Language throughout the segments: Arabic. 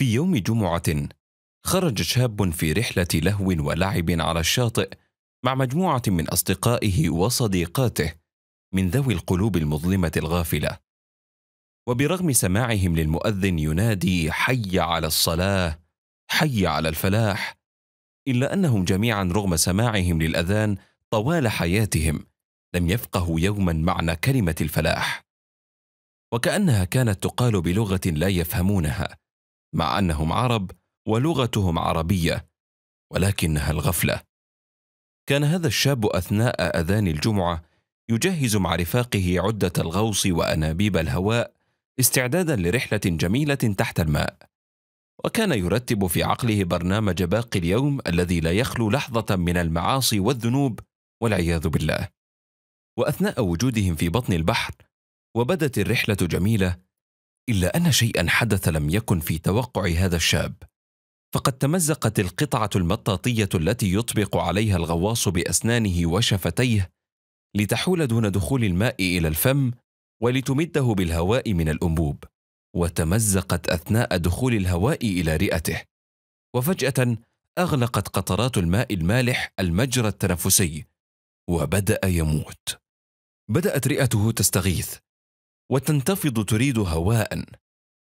في يوم جمعة خرج شاب في رحلة لهو ولعب على الشاطئ مع مجموعة من أصدقائه وصديقاته من ذوي القلوب المظلمة الغافلة وبرغم سماعهم للمؤذن ينادي حي على الصلاة حي على الفلاح إلا أنهم جميعا رغم سماعهم للأذان طوال حياتهم لم يفقهوا يوما معنى كلمة الفلاح وكأنها كانت تقال بلغة لا يفهمونها مع انهم عرب ولغتهم عربيه ولكنها الغفله كان هذا الشاب اثناء اذان الجمعه يجهز مع رفاقه عده الغوص وانابيب الهواء استعدادا لرحله جميله تحت الماء وكان يرتب في عقله برنامج باقي اليوم الذي لا يخلو لحظه من المعاصي والذنوب والعياذ بالله واثناء وجودهم في بطن البحر وبدت الرحله جميله إلا أن شيئا حدث لم يكن في توقع هذا الشاب فقد تمزقت القطعة المطاطية التي يطبق عليها الغواص بأسنانه وشفتيه لتحول دون دخول الماء إلى الفم ولتمده بالهواء من الأنبوب وتمزقت أثناء دخول الهواء إلى رئته وفجأة أغلقت قطرات الماء المالح المجرى التنفسي وبدأ يموت بدأت رئته تستغيث وتنتفض تريد هواء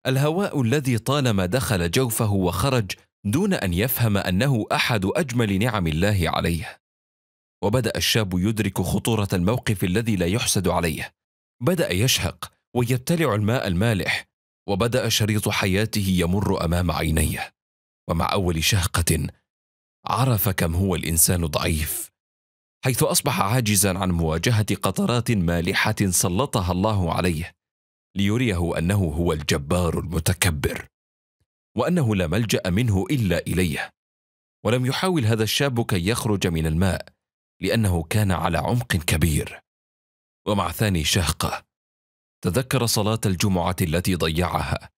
الهواء الذي طالما دخل جوفه وخرج دون ان يفهم انه احد اجمل نعم الله عليه وبدا الشاب يدرك خطوره الموقف الذي لا يحسد عليه بدا يشهق ويبتلع الماء المالح وبدا شريط حياته يمر امام عينيه ومع اول شهقه عرف كم هو الانسان ضعيف حيث اصبح عاجزا عن مواجهه قطرات مالحه سلطها الله عليه ليريه انه هو الجبار المتكبر وانه لا ملجا منه الا اليه ولم يحاول هذا الشاب كي يخرج من الماء لانه كان على عمق كبير ومع ثاني شهقه تذكر صلاه الجمعه التي ضيعها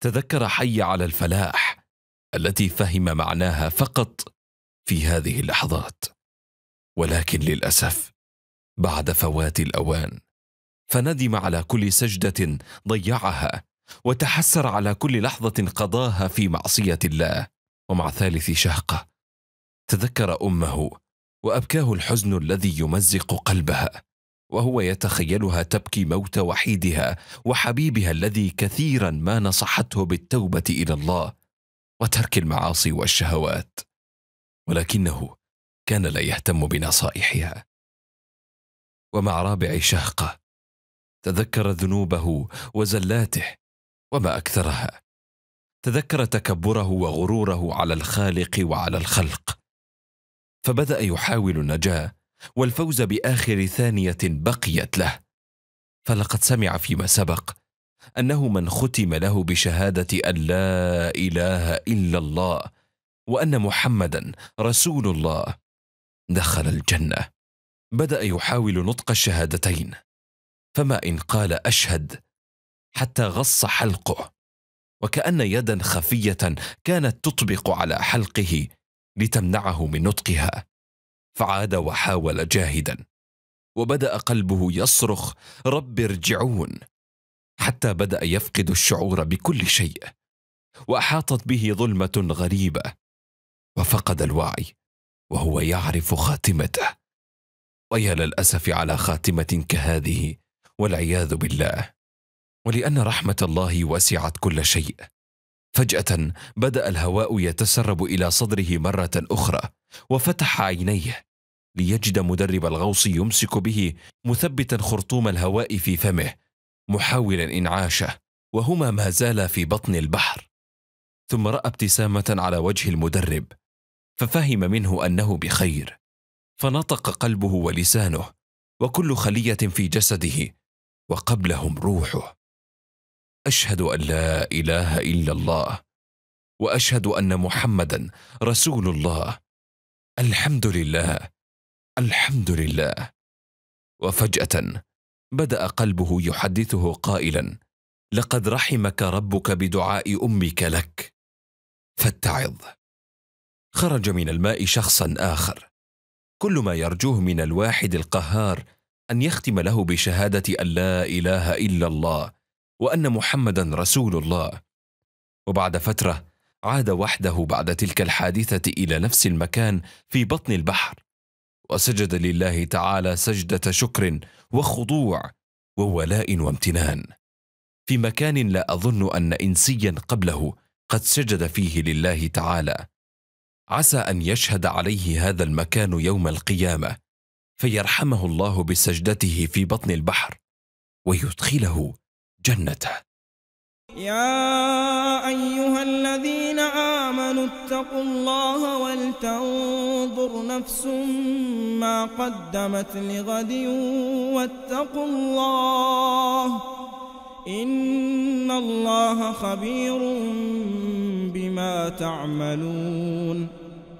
تذكر حي على الفلاح التي فهم معناها فقط في هذه اللحظات ولكن للاسف بعد فوات الاوان فندم على كل سجده ضيعها وتحسر على كل لحظه قضاها في معصيه الله ومع ثالث شهقه تذكر امه وابكاه الحزن الذي يمزق قلبها وهو يتخيلها تبكي موت وحيدها وحبيبها الذي كثيرا ما نصحته بالتوبه الى الله وترك المعاصي والشهوات ولكنه كان لا يهتم بنصائحها ومع رابع شهقه تذكر ذنوبه وزلاته وما اكثرها تذكر تكبره وغروره على الخالق وعلى الخلق فبدا يحاول النجاه والفوز باخر ثانيه بقيت له فلقد سمع فيما سبق انه من ختم له بشهاده ان لا اله الا الله وان محمدا رسول الله دخل الجنه بدا يحاول نطق الشهادتين فما ان قال اشهد حتى غص حلقه وكان يدا خفيه كانت تطبق على حلقه لتمنعه من نطقها فعاد وحاول جاهدا وبدا قلبه يصرخ رب ارجعون حتى بدا يفقد الشعور بكل شيء واحاطت به ظلمه غريبه وفقد الوعي وهو يعرف خاتمته ويا للاسف على خاتمه كهذه والعياذ بالله ولان رحمه الله وسعت كل شيء فجاه بدا الهواء يتسرب الى صدره مره اخرى وفتح عينيه ليجد مدرب الغوص يمسك به مثبتا خرطوم الهواء في فمه محاولا انعاشه وهما ما زالا في بطن البحر ثم راى ابتسامه على وجه المدرب ففهم منه انه بخير فنطق قلبه ولسانه وكل خليه في جسده وقبلهم روحه اشهد ان لا اله الا الله واشهد ان محمدا رسول الله الحمد لله الحمد لله وفجاه بدا قلبه يحدثه قائلا لقد رحمك ربك بدعاء امك لك فاتعظ خرج من الماء شخصا اخر كل ما يرجوه من الواحد القهار ان يختم له بشهاده ان لا اله الا الله وان محمدا رسول الله وبعد فتره عاد وحده بعد تلك الحادثه الى نفس المكان في بطن البحر وسجد لله تعالى سجده شكر وخضوع وولاء وامتنان في مكان لا اظن ان انسيا قبله قد سجد فيه لله تعالى عسى ان يشهد عليه هذا المكان يوم القيامه فيرحمه الله بسجدته في بطن البحر ويدخله جنته يا ايها الذين امنوا اتقوا الله ولتنظر نفس ما قدمت لغد واتقوا الله ان الله خبير بما تعملون